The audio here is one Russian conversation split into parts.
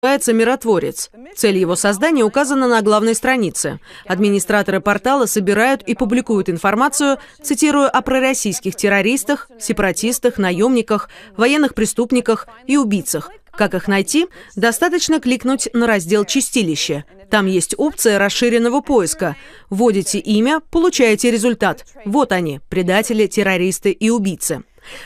называется «Миротворец». Цель его создания указана на главной странице. Администраторы портала собирают и публикуют информацию, цитируя о пророссийских террористах, сепаратистах, наемниках, военных преступниках и убийцах. Как их найти? Достаточно кликнуть на раздел «Чистилище». Там есть опция расширенного поиска. Вводите имя, получаете результат. Вот они, предатели, террористы и убийцы.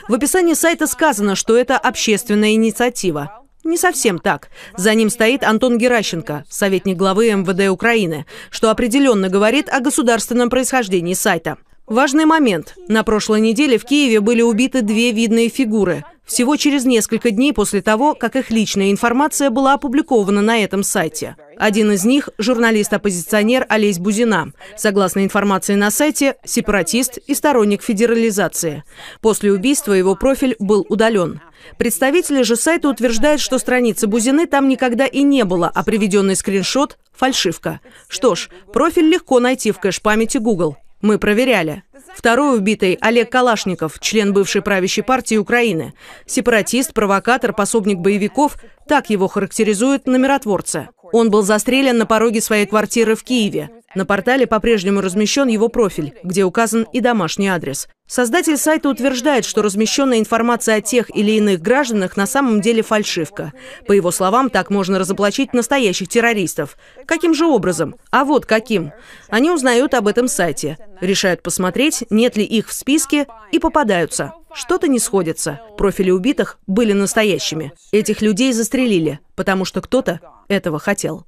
В описании сайта сказано, что это общественная инициатива. Не совсем так. За ним стоит Антон Геращенко, советник главы МВД Украины, что определенно говорит о государственном происхождении сайта. Важный момент. На прошлой неделе в Киеве были убиты две видные фигуры. Всего через несколько дней после того, как их личная информация была опубликована на этом сайте. Один из них – журналист-оппозиционер Олесь Бузина. Согласно информации на сайте, сепаратист и сторонник федерализации. После убийства его профиль был удален. Представители же сайта утверждают, что страницы Бузины там никогда и не было, а приведенный скриншот – фальшивка. Что ж, профиль легко найти в кэш-памяти Google. Мы проверяли. Второй убитый – Олег Калашников, член бывшей правящей партии Украины. Сепаратист, провокатор, пособник боевиков – так его характеризуют на миротворце. Он был застрелен на пороге своей квартиры в Киеве. На портале по-прежнему размещен его профиль, где указан и домашний адрес. Создатель сайта утверждает, что размещенная информация о тех или иных гражданах на самом деле фальшивка. По его словам, так можно разоблачить настоящих террористов. Каким же образом? А вот каким. Они узнают об этом сайте, решают посмотреть, нет ли их в списке, и попадаются. Что-то не сходится. Профили убитых были настоящими. Этих людей застрелили, потому что кто-то этого хотел.